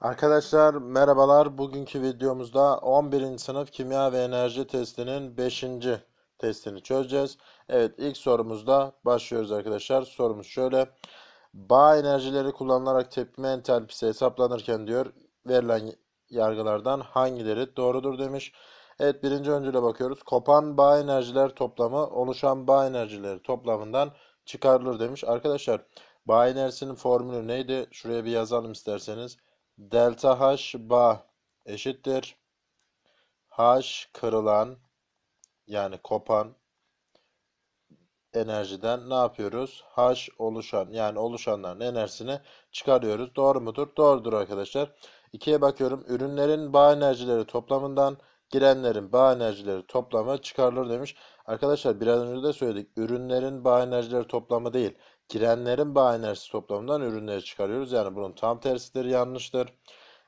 Arkadaşlar merhabalar. Bugünkü videomuzda 11. sınıf kimya ve enerji testinin 5. testini çözeceğiz. Evet ilk sorumuzda başlıyoruz arkadaşlar. Sorumuz şöyle. Bağ enerjileri kullanılarak tepkime entalpisi hesaplanırken diyor verilen yargılardan hangileri doğrudur demiş. Evet birinci öncüle bakıyoruz. Kopan bağ enerjiler toplamı oluşan bağ enerjileri toplamından çıkarılır demiş. Arkadaşlar bağ enerjisinin formülü neydi? Şuraya bir yazalım isterseniz delta h bağ eşittir. H kırılan yani kopan enerjiden ne yapıyoruz? H oluşan yani oluşanların enerjisini çıkarıyoruz. Doğru mudur? Doğrudur arkadaşlar. 2'ye bakıyorum. Ürünlerin bağ enerjileri toplamından girenlerin bağ enerjileri toplamı çıkarılır demiş. Arkadaşlar biraz önce de söyledik. Ürünlerin bağ enerjileri toplamı değil. Girenlerin enerjisi toplamından ürünleri çıkarıyoruz. Yani bunun tam tersidir yanlıştır.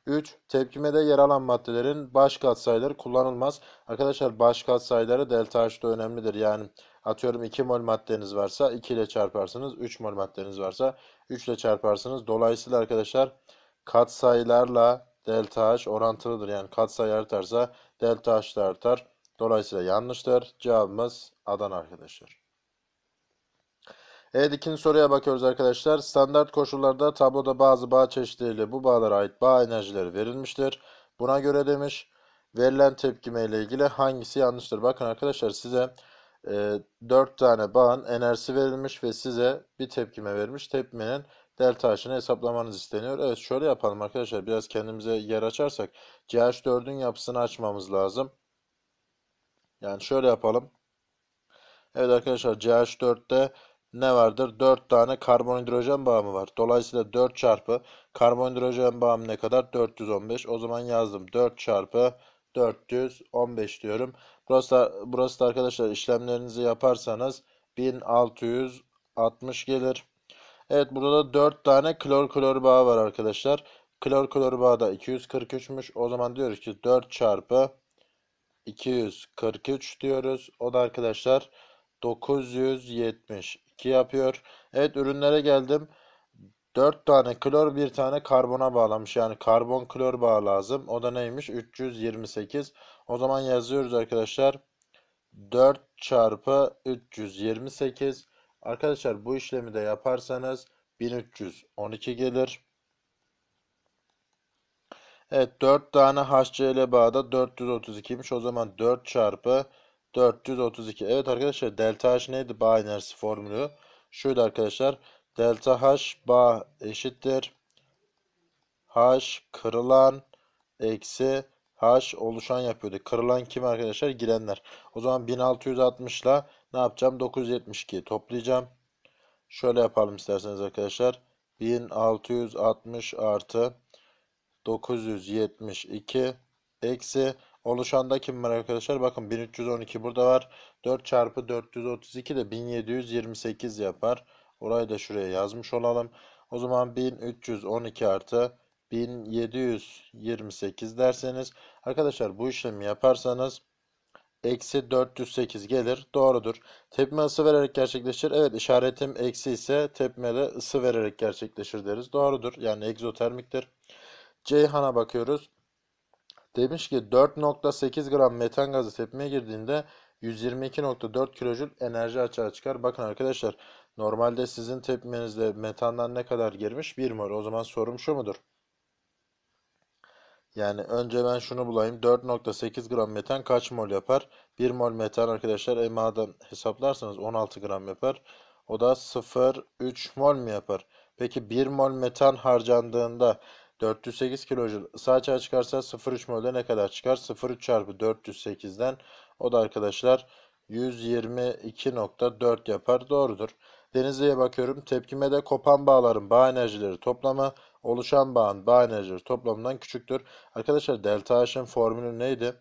3. Tepkimede yer alan maddelerin baş katsayıları kullanılmaz. Arkadaşlar baş katsayıları delta H'da önemlidir. Yani atıyorum 2 mol maddeniz varsa 2 ile çarparsınız. 3 mol maddeniz varsa 3 ile çarparsınız. Dolayısıyla arkadaşlar katsayılarla delta H orantılıdır. Yani katsayı artarsa delta H da artar. Dolayısıyla yanlıştır. Cevabımız Adana arkadaşlar. Evet ikinci soruya bakıyoruz arkadaşlar. Standart koşullarda tabloda bazı bağ çeşitleriyle bu bağlara ait bağ enerjileri verilmiştir. Buna göre demiş verilen tepkime ile ilgili hangisi yanlıştır? Bakın arkadaşlar size e, 4 tane bağın enerjisi verilmiş ve size bir tepkime vermiş. Tepkimenin delta H'ını hesaplamanız isteniyor. Evet şöyle yapalım arkadaşlar biraz kendimize yer açarsak CH4'ün yapısını açmamız lazım. Yani şöyle yapalım. Evet arkadaşlar CH4'te ne vardır? 4 tane karbonhidrojen hidrojen bağımı var. Dolayısıyla 4 çarpı karbonhidrojen hidrojen bağımı ne kadar? 415. O zaman yazdım. 4 çarpı 415 diyorum. Burası da, burası da arkadaşlar işlemlerinizi yaparsanız 1660 gelir. Evet burada da 4 tane klor klor bağı var arkadaşlar. Klor klor bağı da 243'müş. O zaman diyoruz ki 4 çarpı 243 diyoruz. O da arkadaşlar 972 yapıyor. Evet ürünlere geldim. 4 tane klor bir tane karbona bağlamış. Yani karbon klor bağ lazım. O da neymiş? 328. O zaman yazıyoruz arkadaşlar. 4 çarpı 328. Arkadaşlar bu işlemi de yaparsanız 1312 gelir. Evet 4 tane HCl bağda 432'miş. O zaman 4 çarpı 432. Evet arkadaşlar delta H neydi bağ enerjisi formülü? Şuydu arkadaşlar. Delta H bağ eşittir. H kırılan eksi H oluşan yapıyordu. Kırılan kim arkadaşlar? Girenler. O zaman 1660 ile ne yapacağım? 972'yi toplayacağım. Şöyle yapalım isterseniz arkadaşlar. 1660 artı 972 eksi oluşandaki mi arkadaşlar? Bakın 1312 burada var. 4 çarpı 432 de 1728 yapar. Orayı da şuraya yazmış olalım. O zaman 1312 artı 1728 derseniz arkadaşlar bu işlemi yaparsanız eksi 408 gelir. Doğrudur. Tepme ısı vererek gerçekleşir. Evet işaretim eksi ise tepmede ısı vererek gerçekleşir deriz. Doğrudur. Yani egzotermiktir. Ceyhan'a bakıyoruz. Demiş ki 4.8 gram metan gazı tepmeye girdiğinde 122.4 kilojül enerji açığa çıkar. Bakın arkadaşlar normalde sizin tepmenizde metandan ne kadar girmiş 1 mol. O zaman sorum şu mudur? Yani önce ben şunu bulayım. 4.8 gram metan kaç mol yapar? 1 mol metan arkadaşlar EMA'dan hesaplarsanız 16 gram yapar. O da 0,3 mol mi yapar? Peki 1 mol metan harcandığında 408 kilojul ısı açığa çıkarsa 0,3 mol'de ne kadar çıkar? 0,3 çarpı 408'den o da arkadaşlar 122.4 yapar. Doğrudur. Denizli'ye bakıyorum. Tepkime de kopan bağların bağ enerjileri toplamı oluşan bağın bağ enerjileri toplamından küçüktür. Arkadaşlar delta H'ın formülü neydi?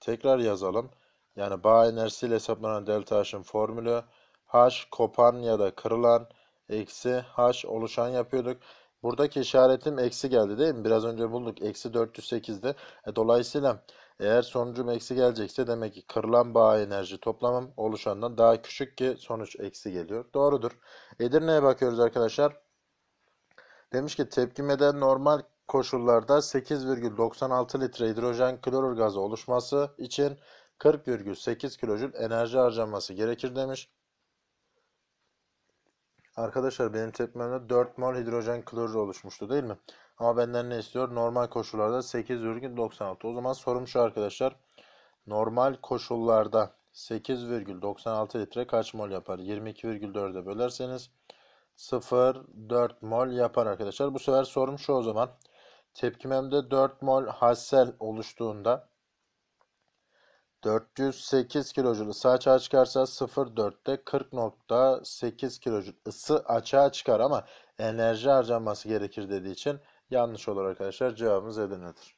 Tekrar yazalım. Yani bağ enerjisiyle hesaplanan delta H'ın formülü H kopan ya da kırılan eksi H oluşan yapıyorduk. Buradaki işaretim eksi geldi değil mi? Biraz önce bulduk. Eksi 408'de. E, dolayısıyla eğer sonucum eksi gelecekse demek ki kırılan bağ enerji toplamım oluşandan daha küçük ki sonuç eksi geliyor. Doğrudur. Edirne'ye bakıyoruz arkadaşlar. Demiş ki tepkimeden normal koşullarda 8,96 litre hidrojen klorür gazı oluşması için 40,8 kilojül enerji harcaması gerekir demiş. Arkadaşlar benim tepmemde 4 mol hidrojen klorür oluşmuştu değil mi? Ama benden ne istiyor? Normal koşullarda 8,96. O zaman sorum şu arkadaşlar. Normal koşullarda 8,96 litre kaç mol yapar? 22,4'e bölerseniz 0,4 mol yapar arkadaşlar. Bu sefer sorum şu o zaman. Tepkimemde 4 mol hassel oluştuğunda 408 kilojul ısı açığa çıkarsa 0.4'te 40.8 kilojul ısı açığa çıkar ama enerji harcanması gerekir dediği için yanlış olur arkadaşlar. Cevabımız Edirne'dir.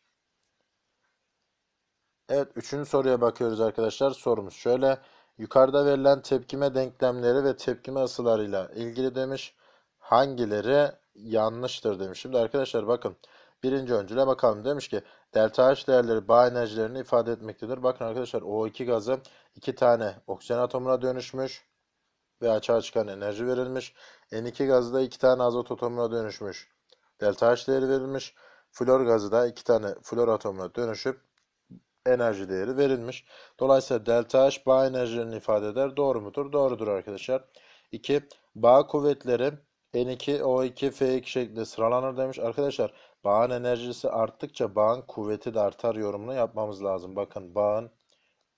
Evet üçüncü soruya bakıyoruz arkadaşlar. Sorumuz şöyle. Yukarıda verilen tepkime denklemleri ve tepkime ısılarıyla ilgili demiş. Hangileri yanlıştır demiş. Şimdi arkadaşlar bakın. Birinci öncüle bakalım. Demiş ki delta H değerleri bağ enerjilerini ifade etmektedir. Bakın arkadaşlar O2 gazı iki tane oksijen atomuna dönüşmüş ve açığa çıkan enerji verilmiş. N2 gazı da iki tane azot atomuna dönüşmüş. Delta H değeri verilmiş. Flor gazı da iki tane flor atomuna dönüşüp enerji değeri verilmiş. Dolayısıyla delta H bağ enerjilerini ifade eder. Doğru mudur? Doğrudur arkadaşlar. 2. Bağ kuvvetleri N2, O2, F2 şeklinde sıralanır demiş. Arkadaşlar Bağın enerjisi arttıkça bağın kuvveti de artar yorumunu yapmamız lazım. Bakın bağın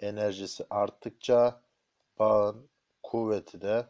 enerjisi arttıkça bağın kuvveti de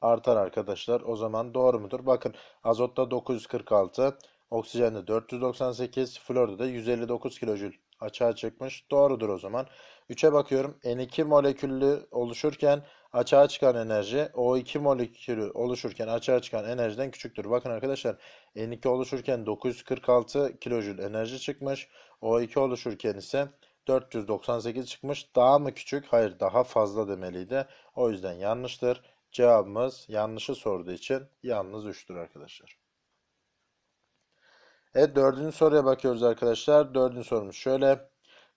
artar arkadaşlar. O zaman doğru mudur? Bakın azotta 946, oksijende 498, florda da 159 kilojül açığa çıkmış. Doğrudur o zaman. 3'e bakıyorum. N2 molekülü oluşurken açığa çıkan enerji O2 molekülü oluşurken açığa çıkan enerjiden küçüktür. Bakın arkadaşlar N2 oluşurken 946 kilojül enerji çıkmış. O2 oluşurken ise 498 çıkmış. Daha mı küçük? Hayır daha fazla demeliydi. O yüzden yanlıştır. Cevabımız yanlışı sorduğu için yalnız 3'tür arkadaşlar. Evet dördüncü soruya bakıyoruz arkadaşlar. Dördüncü sorumuz şöyle.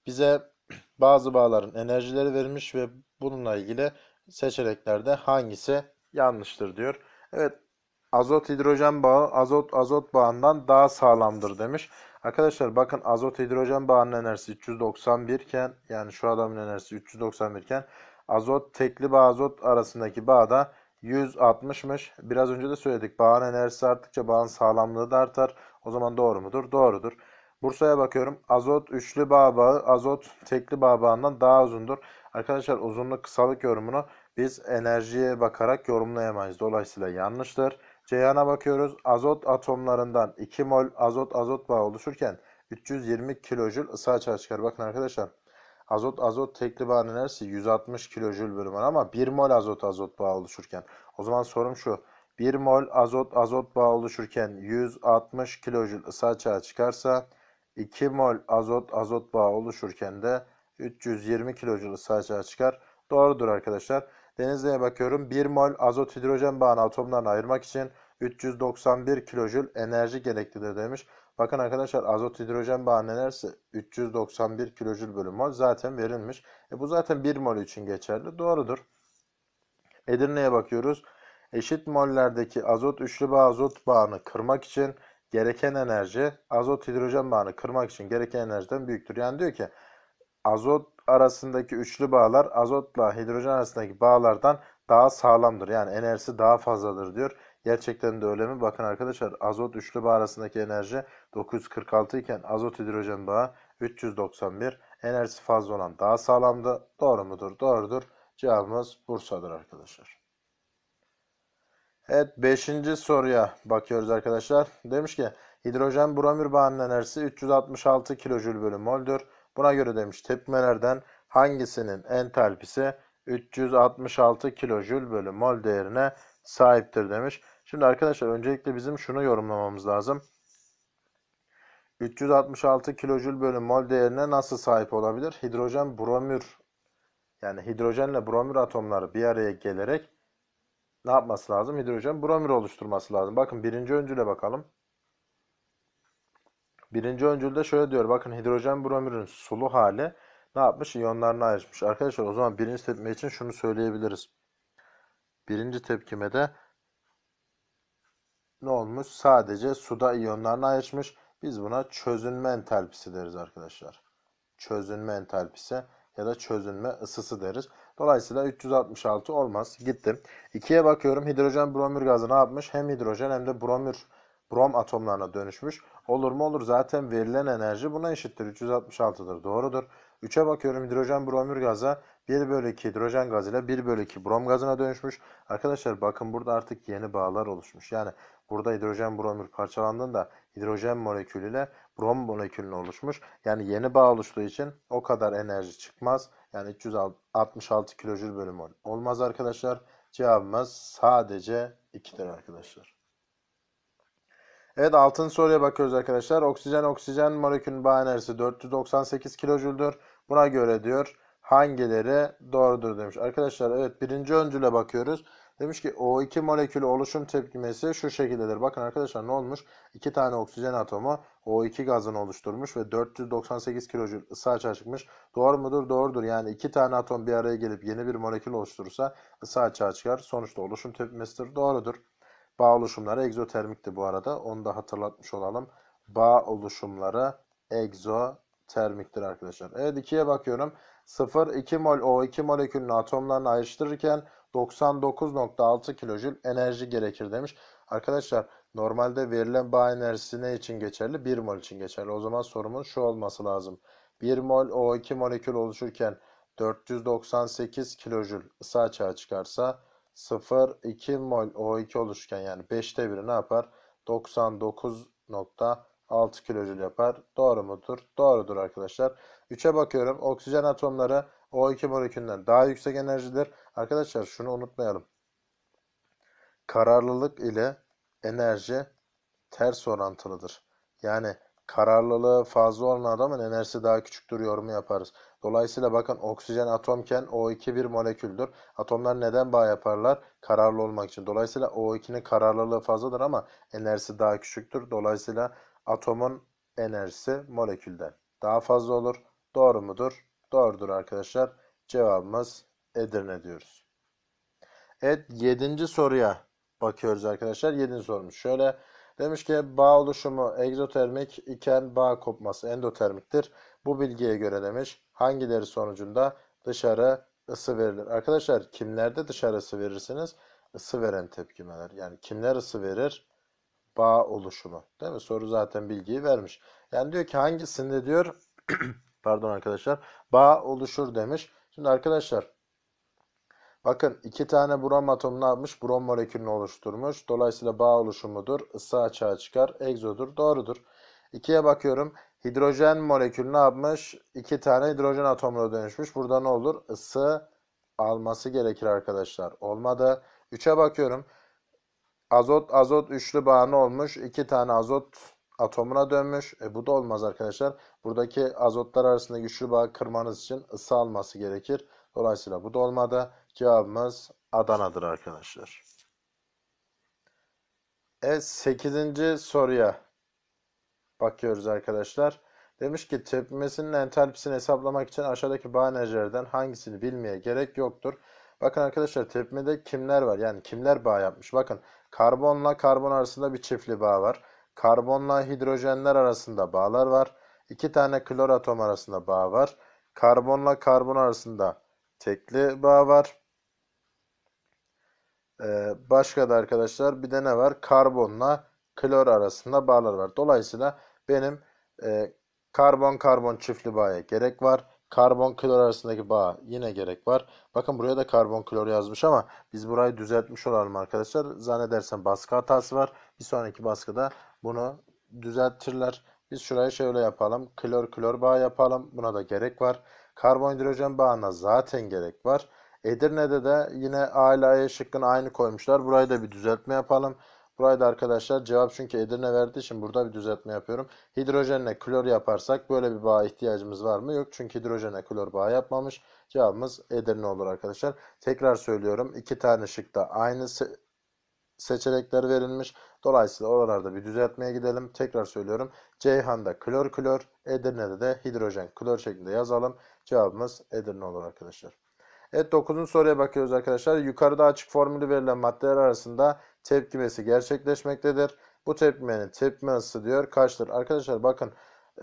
Bize bazı bağların enerjileri verilmiş ve bununla ilgili seçeneklerde hangisi yanlıştır diyor. Evet azot hidrojen bağı azot azot bağından daha sağlamdır demiş. Arkadaşlar bakın azot hidrojen bağının enerjisi 391 iken yani şu adamın enerjisi 391 iken azot tekli bağ azot arasındaki bağ da 160'mış. Biraz önce de söyledik bağın enerjisi arttıkça bağın sağlamlığı da artar. O zaman doğru mudur? Doğrudur. Bursa'ya bakıyorum. Azot üçlü bağ bağı, azot tekli bağ bağından daha uzundur. Arkadaşlar uzunluk kısalık yorumunu biz enerjiye bakarak yorumlayamayız. Dolayısıyla yanlıştır. Ceyhan'a bakıyoruz. Azot atomlarından 2 mol azot azot bağı oluşurken 320 kilojül ısı açığa çıkar. Bakın arkadaşlar. Azot azot tekli bağın enerjisi 160 kilojül bölü mol ama 1 mol azot azot bağı oluşurken. O zaman sorum şu. 1 mol azot azot bağı oluşurken 160 kilojül ısı açığa çıkarsa 2 mol azot azot bağı oluşurken de 320 kilojul ısı çıkar. Doğrudur arkadaşlar. Denizli'ye bakıyorum. 1 mol azot hidrojen bağını atomlarına ayırmak için 391 kilojul enerji gereklidir demiş. Bakın arkadaşlar azot hidrojen bağı nelerse 391 kilojul bölü mol zaten verilmiş. E bu zaten 1 mol için geçerli. Doğrudur. Edirne'ye bakıyoruz. Eşit mollerdeki azot üçlü bağ azot bağını kırmak için gereken enerji azot hidrojen bağını kırmak için gereken enerjiden büyüktür. Yani diyor ki azot arasındaki üçlü bağlar azotla hidrojen arasındaki bağlardan daha sağlamdır. Yani enerjisi daha fazladır diyor. Gerçekten de öyle mi? Bakın arkadaşlar azot üçlü bağ arasındaki enerji 946 iken azot hidrojen bağı 391. Enerjisi fazla olan daha sağlamdı. Doğru mudur? Doğrudur. Cevabımız Bursa'dır arkadaşlar. Evet 5. soruya bakıyoruz arkadaşlar. Demiş ki hidrojen bromür bağının enerjisi 366 kilojül bölü moldür. Buna göre demiş tepmelerden hangisinin entalpisi 366 kilojül bölü mol değerine sahiptir demiş. Şimdi arkadaşlar öncelikle bizim şunu yorumlamamız lazım. 366 kilojül bölü mol değerine nasıl sahip olabilir? Hidrojen bromür yani hidrojenle bromür atomları bir araya gelerek ne yapması lazım? Hidrojen bromür oluşturması lazım. Bakın birinci öncüle bakalım. Birinci öncülde şöyle diyor. Bakın hidrojen bromürün sulu hali ne yapmış? İyonlarını ayrışmış. Arkadaşlar o zaman birinci tepkime için şunu söyleyebiliriz. Birinci tepkimede ne olmuş? Sadece suda iyonlarını ayrışmış. Biz buna çözünme entalpisi deriz arkadaşlar. Çözünme entalpisi ya da çözünme ısısı deriz. Dolayısıyla 366 olmaz. Gittim. 2'ye bakıyorum. Hidrojen bromür gazı ne yapmış? Hem hidrojen hem de bromür brom atomlarına dönüşmüş. Olur mu olur. Zaten verilen enerji buna eşittir. 366'dır. Doğrudur. 3'e bakıyorum hidrojen bromür gazı 1 bölü 2 hidrojen gazıyla 1 bölü 2 brom gazına dönüşmüş. Arkadaşlar bakın burada artık yeni bağlar oluşmuş. Yani burada hidrojen bromür parçalandığında hidrojen molekülüyle brom molekülünü oluşmuş. Yani yeni bağ oluştuğu için o kadar enerji çıkmaz. Yani 366 kilojül bölü mol. Olmaz arkadaşlar. Cevabımız sadece 2'dir arkadaşlar. Evet altın soruya bakıyoruz arkadaşlar. Oksijen oksijen molekülünün bağ enerjisi 498 kilojüldür. Buna göre diyor hangileri doğrudur demiş. Arkadaşlar evet birinci öncüle bakıyoruz. Demiş ki O2 molekülü oluşum tepkimesi şu şekildedir. Bakın arkadaşlar ne olmuş? 2 tane oksijen atomu O2 gazını oluşturmuş ve 498 kilojül ısı açığa çıkmış. Doğru mudur? Doğrudur. Yani 2 tane atom bir araya gelip yeni bir molekül oluşturursa ısı açığa çıkar. Sonuçta oluşum tepkimesidir. Doğrudur. Bağ oluşumları egzotermikti bu arada. Onu da hatırlatmış olalım. Bağ oluşumları egzotermiktir arkadaşlar. Evet 2'ye bakıyorum. 0 2 mol O2 molekülünü atomlarını ayrıştırırken 99.6 kilojül enerji gerekir demiş. Arkadaşlar normalde verilen bağ enerjisi ne için geçerli? 1 mol için geçerli. O zaman sorumun şu olması lazım. 1 mol O2 molekül oluşurken 498 kilojül ısı açığa çıkarsa 0,2 mol O2 oluşurken yani 5'te biri ne yapar? 99.6 kilojül yapar. Doğru mudur? Doğrudur arkadaşlar. 3'e bakıyorum. Oksijen atomları o2 molekülünden daha yüksek enerjidir. Arkadaşlar şunu unutmayalım. Kararlılık ile enerji ters orantılıdır. Yani kararlılığı fazla olan adamın enerjisi daha küçüktür yorumu yaparız. Dolayısıyla bakın oksijen atomken O2 bir moleküldür. Atomlar neden bağ yaparlar? Kararlı olmak için. Dolayısıyla O2'nin kararlılığı fazladır ama enerjisi daha küçüktür. Dolayısıyla atomun enerjisi molekülden daha fazla olur. Doğru mudur? Doğrudur arkadaşlar. Cevabımız Edirne diyoruz. Evet 7. soruya bakıyoruz arkadaşlar. 7. sorumuz şöyle. Demiş ki bağ oluşumu egzotermik iken bağ kopması endotermiktir. Bu bilgiye göre demiş hangileri sonucunda dışarı ısı verilir. Arkadaşlar kimlerde dışarı ısı verirsiniz? Isı veren tepkimeler. Yani kimler ısı verir? Bağ oluşumu. Değil mi? Soru zaten bilgiyi vermiş. Yani diyor ki hangisinde diyor Pardon arkadaşlar. Bağ oluşur demiş. Şimdi arkadaşlar bakın iki tane brom atomu ne yapmış? Brom molekülünü oluşturmuş. Dolayısıyla bağ oluşumudur. Isı açığa çıkar. Egzodur. Doğrudur. İkiye bakıyorum. Hidrojen molekülü ne yapmış? İki tane hidrojen atomuna dönüşmüş. Burada ne olur? Isı alması gerekir arkadaşlar. Olmadı. Üçe bakıyorum. Azot azot üçlü bağını olmuş. 2 tane azot atomuna dönmüş. E bu da olmaz arkadaşlar. Buradaki azotlar arasında güçlü bağ kırmanız için ısı alması gerekir. Dolayısıyla bu dolmada cevabımız Adana'dır arkadaşlar. E 8. soruya bakıyoruz arkadaşlar. Demiş ki tepmesinin entalpisini hesaplamak için aşağıdaki bağ enerjilerden hangisini bilmeye gerek yoktur. Bakın arkadaşlar tepmede kimler var? Yani kimler bağ yapmış? Bakın karbonla karbon arasında bir çiftli bağ var. Karbonla hidrojenler arasında bağlar var. İki tane klor atom arasında bağ var. Karbonla karbon arasında tekli bağ var. Ee, başka da arkadaşlar bir de ne var? Karbonla klor arasında bağlar var. Dolayısıyla benim e, karbon karbon çiftli bağa gerek var. Karbon klor arasındaki bağ yine gerek var. Bakın buraya da karbon klor yazmış ama biz burayı düzeltmiş olalım arkadaşlar. Zannedersem baskı hatası var. Bir sonraki baskıda bunu düzeltirler. Biz şurayı şöyle yapalım. Klor klor bağ yapalım. Buna da gerek var. Karbonhidrojen bağına zaten gerek var. Edirne'de de yine A ile A'ya şıkkını aynı koymuşlar. Burayı da bir düzeltme yapalım. Burayı da arkadaşlar cevap çünkü Edirne verdiği için burada bir düzeltme yapıyorum. Hidrojenle klor yaparsak böyle bir bağ ihtiyacımız var mı? Yok çünkü hidrojenle klor bağ yapmamış. Cevabımız Edirne olur arkadaşlar. Tekrar söylüyorum iki tane şıkta aynısı seçenekler verilmiş. Dolayısıyla oralarda bir düzeltmeye gidelim. Tekrar söylüyorum. Ceyhan'da klor klor, Edirne'de de hidrojen klor şeklinde yazalım. Cevabımız Edirne olur arkadaşlar. Evet 9. soruya bakıyoruz arkadaşlar. Yukarıda açık formülü verilen maddeler arasında tepkimesi gerçekleşmektedir. Bu tepkimenin tepkime ısısı diyor kaçtır? Arkadaşlar bakın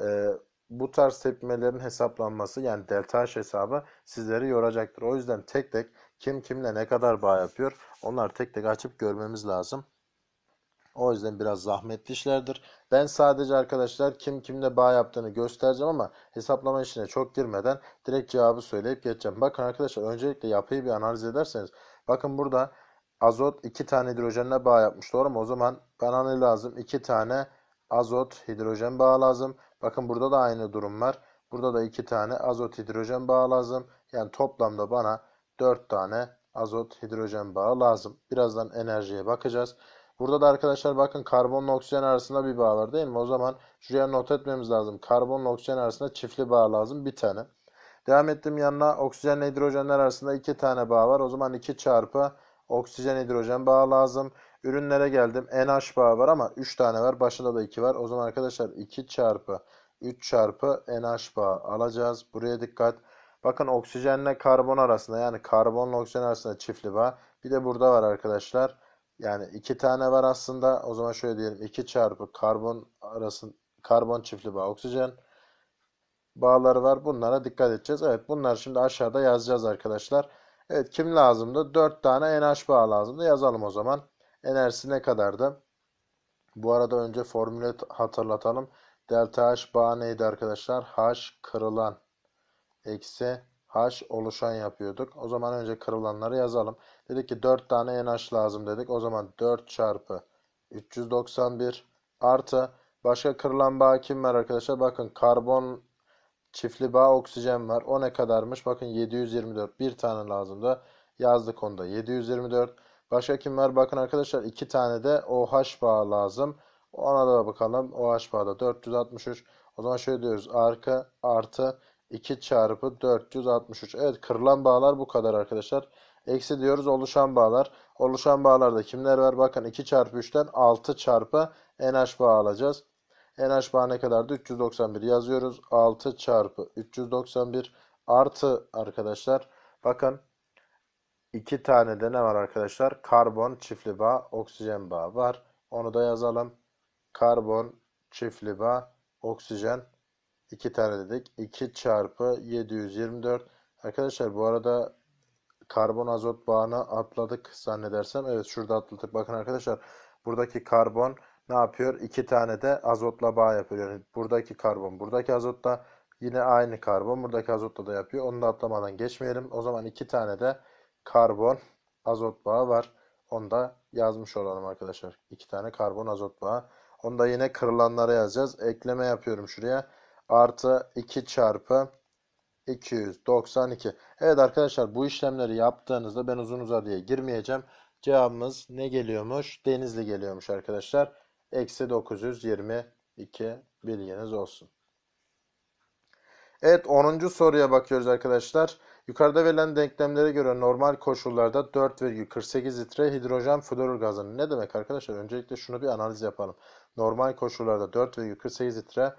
e, bu tarz tepkimelerin hesaplanması yani delta H hesabı sizleri yoracaktır. O yüzden tek tek kim kimle ne kadar bağ yapıyor? Onlar tek tek açıp görmemiz lazım. O yüzden biraz zahmetli işlerdir. Ben sadece arkadaşlar kim kimle bağ yaptığını göstereceğim ama hesaplama işine çok girmeden direkt cevabı söyleyip geçeceğim. Bakın arkadaşlar öncelikle yapıyı bir analiz ederseniz. Bakın burada azot 2 tane hidrojenle bağ yapmış doğru mu? O zaman bana ne lazım? 2 tane azot hidrojen bağ lazım. Bakın burada da aynı durum var. Burada da 2 tane azot hidrojen bağ lazım. Yani toplamda bana 4 tane azot hidrojen bağı lazım. Birazdan enerjiye bakacağız. Burada da arkadaşlar bakın karbonla oksijen arasında bir bağ var değil mi? O zaman şuraya not etmemiz lazım. Karbonla oksijen arasında çiftli bağ lazım bir tane. Devam ettim yanına oksijen hidrojenler arasında iki tane bağ var. O zaman 2 çarpı oksijen hidrojen bağı lazım. Ürünlere geldim. NH bağı var ama 3 tane var. Başında da 2 var. O zaman arkadaşlar 2 çarpı 3 çarpı NH bağı alacağız. Buraya dikkat. Bakın oksijenle karbon arasında yani karbon oksijen arasında çiftli bağ. Bir de burada var arkadaşlar. Yani iki tane var aslında. O zaman şöyle diyelim 2 çarpı karbon arasında karbon çiftli bağ oksijen bağları var. Bunlara dikkat edeceğiz. Evet bunlar şimdi aşağıda yazacağız arkadaşlar. Evet kim lazımdı? 4 tane NH bağ lazımdı. Yazalım o zaman. Enerjisi ne kadardı? Bu arada önce formülü hatırlatalım. Delta H bağı neydi arkadaşlar? H kırılan eksi h oluşan yapıyorduk. O zaman önce kırılanları yazalım. Dedik ki 4 tane NH lazım dedik. O zaman 4 çarpı 391 artı başka kırılan bağ kim var arkadaşlar? Bakın karbon çiftli bağ oksijen var. O ne kadarmış? Bakın 724 bir tane lazımdı. Yazdık onda. 724. Başka kim var? Bakın arkadaşlar iki tane de OH bağı lazım. Ona da bakalım. OH bağı da 463. O zaman şöyle diyoruz. Arka artı 2 çarpı 463. Evet kırılan bağlar bu kadar arkadaşlar. Eksi diyoruz oluşan bağlar. Oluşan bağlarda kimler var? Bakın 2 çarpı 3'ten 6 çarpı NH bağı alacağız. NH bağı ne kadardı? 391 yazıyoruz. 6 çarpı 391 artı arkadaşlar. Bakın 2 tane de ne var arkadaşlar? Karbon çiftli bağ, oksijen bağı var. Onu da yazalım. Karbon çiftli bağ, oksijen 2 tane dedik. 2 çarpı 724. Arkadaşlar bu arada karbon azot bağını atladık zannedersem. Evet şurada atladık. Bakın arkadaşlar buradaki karbon ne yapıyor? 2 tane de azotla bağ yapıyor. Yani buradaki karbon buradaki azotla yine aynı karbon buradaki azotla da yapıyor. Onu da atlamadan geçmeyelim. O zaman 2 tane de karbon azot bağı var. Onu da yazmış olalım arkadaşlar. 2 tane karbon azot bağı. Onu da yine kırılanlara yazacağız. Ekleme yapıyorum şuraya artı 2 çarpı 292. Evet arkadaşlar bu işlemleri yaptığınızda ben uzun uzadıya girmeyeceğim. Cevabımız ne geliyormuş? Denizli geliyormuş arkadaşlar. Eksi 922 bilginiz olsun. Evet 10. soruya bakıyoruz arkadaşlar. Yukarıda verilen denklemlere göre normal koşullarda 4,48 litre hidrojen florür gazı. Ne demek arkadaşlar? Öncelikle şunu bir analiz yapalım. Normal koşullarda 4,48 litre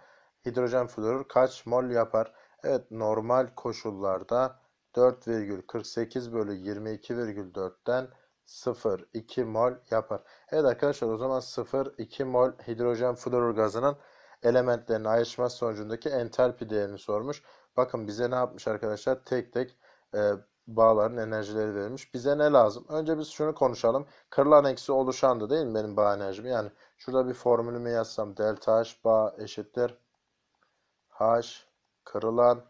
Hidrojen florür kaç mol yapar? Evet normal koşullarda 4,48 bölü 22,4'ten 0,2 mol yapar. Evet arkadaşlar o zaman 0,2 mol hidrojen florür gazının elementlerin ayrışma sonucundaki entalpi değerini sormuş. Bakın bize ne yapmış arkadaşlar? Tek tek e, bağların enerjileri verilmiş. Bize ne lazım? Önce biz şunu konuşalım. Kırılan eksi oluşandı değil mi benim bağ enerjimi? Yani şurada bir formülümü yazsam delta H bağ eşittir h kırılan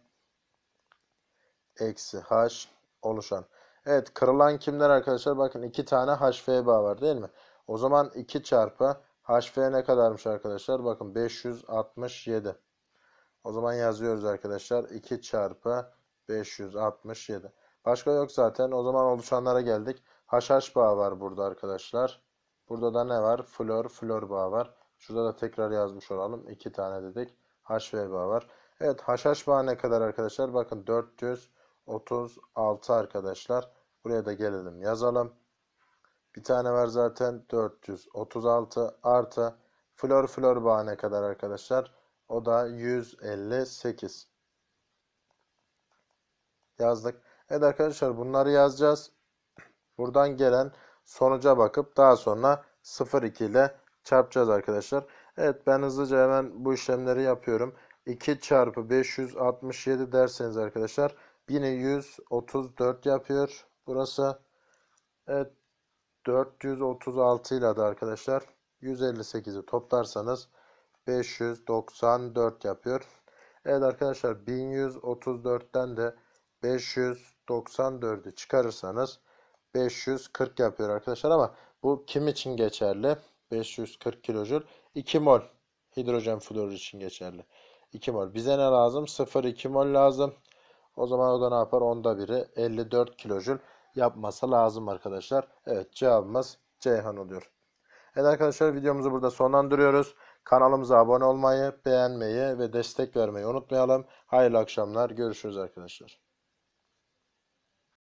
eksi h oluşan. Evet kırılan kimler arkadaşlar? Bakın iki tane hf bağ var değil mi? O zaman 2 çarpı hf ne kadarmış arkadaşlar? Bakın 567. O zaman yazıyoruz arkadaşlar. 2 çarpı 567. Başka yok zaten. O zaman oluşanlara geldik. HH bağı var burada arkadaşlar. Burada da ne var? Flor, flor bağı var. Şurada da tekrar yazmış olalım. 2 tane dedik haş ve ba var. Evet haş haş ne kadar arkadaşlar? Bakın 436 arkadaşlar. Buraya da gelelim yazalım. Bir tane var zaten 436 artı flor flor ba ne kadar arkadaşlar? O da 158. Yazdık. Evet arkadaşlar bunları yazacağız. Buradan gelen sonuca bakıp daha sonra 0,2 ile çarpacağız arkadaşlar. Evet ben hızlıca hemen bu işlemleri yapıyorum. 2 çarpı 567 derseniz arkadaşlar 1134 yapıyor. Burası evet, 436 ile de arkadaşlar 158'i toplarsanız 594 yapıyor. Evet arkadaşlar 1134'ten de 594'ü çıkarırsanız 540 yapıyor arkadaşlar ama bu kim için geçerli? 540 kilojül 2 mol hidrojen florür için geçerli. 2 mol. Bize ne lazım? 0,2 mol lazım. O zaman o da ne yapar? Onda biri 54 kilojül yapması lazım arkadaşlar. Evet cevabımız Ceyhan oluyor. Evet arkadaşlar videomuzu burada sonlandırıyoruz. Kanalımıza abone olmayı, beğenmeyi ve destek vermeyi unutmayalım. Hayırlı akşamlar. Görüşürüz arkadaşlar.